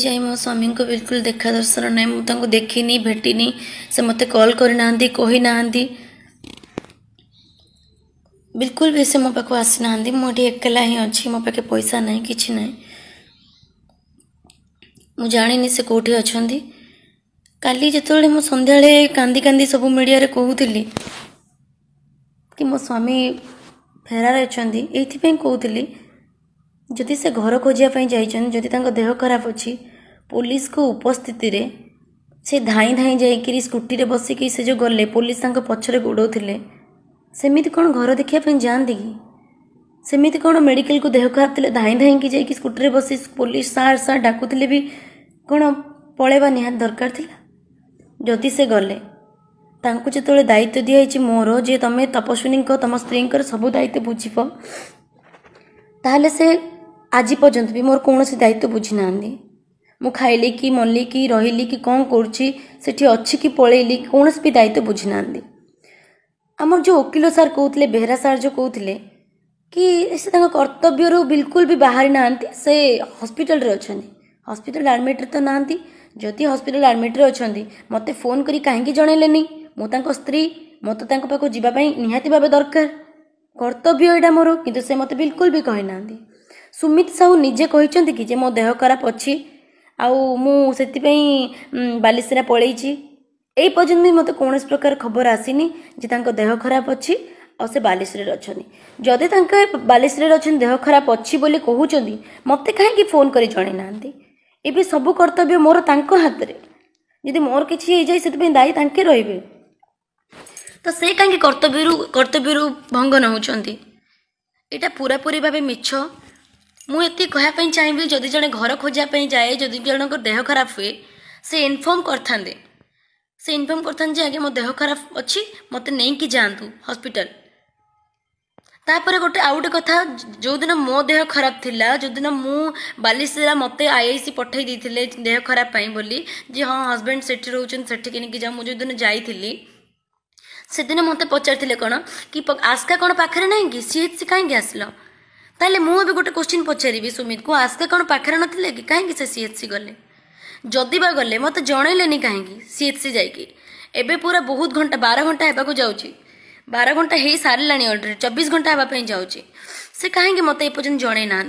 जय मो स्वामी को बिल्कुल देखा दर्शन ना मुझे देखनी भेटी से मत कल करना कही ना बिल्कुल भी से मो पा आसी ना मुझे एकला ही अच्छी मो पाखे पैसा ना कि ना मुझी से कौटी अच्छा कल जिते मुझे कांदी कांदी सब मीडिया कहती कि मो स्वामी फेरार अच्छा यही कहती जदि से घर खोजापी जा देह खराब अच्छी पुलिस को उपस्थित रे से धाई धाई जाकि स्कूटी बस कि गले पुलिस पचर गोड़े सेमती कौन घर देखापी जाती कि सेमती कौन मेडिकल को देह खराब थे धाई धाई कि स्कूटी बस पुलिस सार सार डाकुले भी कौन पल दरकार जदि से गले जो दायित्व दिखाई मोर जे तुम्हें तपस्विनी तुम स्त्री सब दायित्व बुझ तेल से आज पर्यत भी मोर कौन दायित्व बुझी ना ମୁଁ ଖାଇଲି କି ମଲି କି ରହିଲି କି କ'ଣ କରୁଛି ସେଠି ଅଛି କି ପଳେଇଲି କୌଣସି ବି ଦାୟିତ୍ୱ ବୁଝିନାହାନ୍ତି ଆମର ଯେଉଁ ଓକିଲ ସାର୍ କହୁଥିଲେ ବେହେରା ସାର୍ ଯେଉଁ କହୁଥିଲେ କି ସେ ତାଙ୍କ କର୍ତ୍ତବ୍ୟରୁ ବିଲକୁଲ ବି ବାହାରି ନାହାନ୍ତି ସେ ହସ୍ପିଟାଲରେ ଅଛନ୍ତି ହସ୍ପିଟାଲ ଆଡ଼ମିଟ୍ରେ ତ ନାହାନ୍ତି ଯଦି ହସ୍ପିଟାଲ ଆଡ଼ମିଟ୍ରେ ଅଛନ୍ତି ମୋତେ ଫୋନ୍ କରି କାହିଁକି ଜଣେଇଲେନି ମୁଁ ତାଙ୍କ ସ୍ତ୍ରୀ ମୋତେ ତାଙ୍କ ପାଖକୁ ଯିବା ପାଇଁ ନିହାତି ଭାବେ ଦରକାର କର୍ତ୍ତବ୍ୟ ଏଇଟା ମୋର କିନ୍ତୁ ସେ ମୋତେ ବିଲକୁଲ ବି କହିନାହାନ୍ତି ସୁମିତ ସାହୁ ନିଜେ କହିଛନ୍ତି କି ଯେ ମୋ ଦେହ ଖରାପ ଅଛି ଆଉ ମୁଁ ସେଥିପାଇଁ ବାଲିସିନା ପଳେଇଛି ଏଇ ପର୍ଯ୍ୟନ୍ତ ବି ମୋତେ କୌଣସି ପ୍ରକାର ଖବର ଆସିନି ଯେ ତାଙ୍କ ଦେହ ଖରାପ ଅଛି ଆଉ ସେ ବାଲେଶ୍ୱରରେ ଅଛନ୍ତି ଯଦି ତାଙ୍କ ବାଲେଶ୍ୱରରେ ଅଛନ୍ତି ଦେହ ଖରାପ ଅଛି ବୋଲି କହୁଛନ୍ତି ମୋତେ କାହିଁକି ଫୋନ୍ କରି ଜଣେଇନାହାନ୍ତି ଏବେ ସବୁ କର୍ତ୍ତବ୍ୟ ମୋର ତାଙ୍କ ହାତରେ ଯଦି ମୋର କିଛି ହେଇଯାଏ ସେଥିପାଇଁ ଦାୟୀ ତାଙ୍କେ ରହିବେ ତ ସେ କାହିଁକି କର୍ତ୍ତବ୍ୟରୁ କର୍ତ୍ତବ୍ୟରୁ ଭଙ୍ଗ ନେଉଛନ୍ତି ଏଇଟା ପୁରାପୁରି ଭାବେ ମିଛ ମୁଁ ଏତିକି କହିବା ପାଇଁ ଚାହିଁବି ଯଦି ଜଣେ ଘର ଖୋଜିବା ପାଇଁ ଯାଏ ଯଦି ଜଣଙ୍କ ଦେହ ଖରାପ ହୁଏ ସେ ଇନଫର୍ମ କରିଥାନ୍ତେ ସେ ଇନଫର୍ମ କରିଥାନ୍ତି ଯେ ଆଜ୍ଞା ମୋ ଦେହ ଖରାପ ଅଛି ମୋତେ ନେଇକି ଯାଆନ୍ତୁ ହସ୍ପିଟାଲ ତାପରେ ଗୋଟେ ଆଉ ଗୋଟେ କଥା ଯେଉଁଦିନ ମୋ ଦେହ ଖରାପ ଥିଲା ଯେଉଁଦିନ ମୁଁ ବାଲେଶ୍ୱର ମୋତେ ଆଇଆଇସି ପଠାଇ ଦେଇଥିଲେ ଦେହ ଖରାପ ପାଇଁ ବୋଲି ଯେ ହଁ ହଜବେଣ୍ଡ ସେଠି ରହୁଛନ୍ତି ସେଠିକି ନେଇକି ଯାଉ ମୁଁ ଯେଉଁଦିନ ଯାଇଥିଲି ସେଦିନ ମୋତେ ପଚାରିଥିଲେ କ'ଣ କି ଆସ୍କା କ'ଣ ପାଖରେ ନାହିଁ କି ସିଏ କାହିଁକି ଆସିଲ ताले मुझे गोटे क्वेश्चन पचारि सुमित को आस्का कौन पाखे न कि कहीं से सी एच सी गले जदि बा गले मत जनइले कहीं सी एच सी जाकि पूरा बहुत घंटा बार घंटा होगा जाऊँच बार घंटा हो सारे अलरेडी चबीस घंटा हाँपी जाऊँच से कहीं मत एपर्त जनईना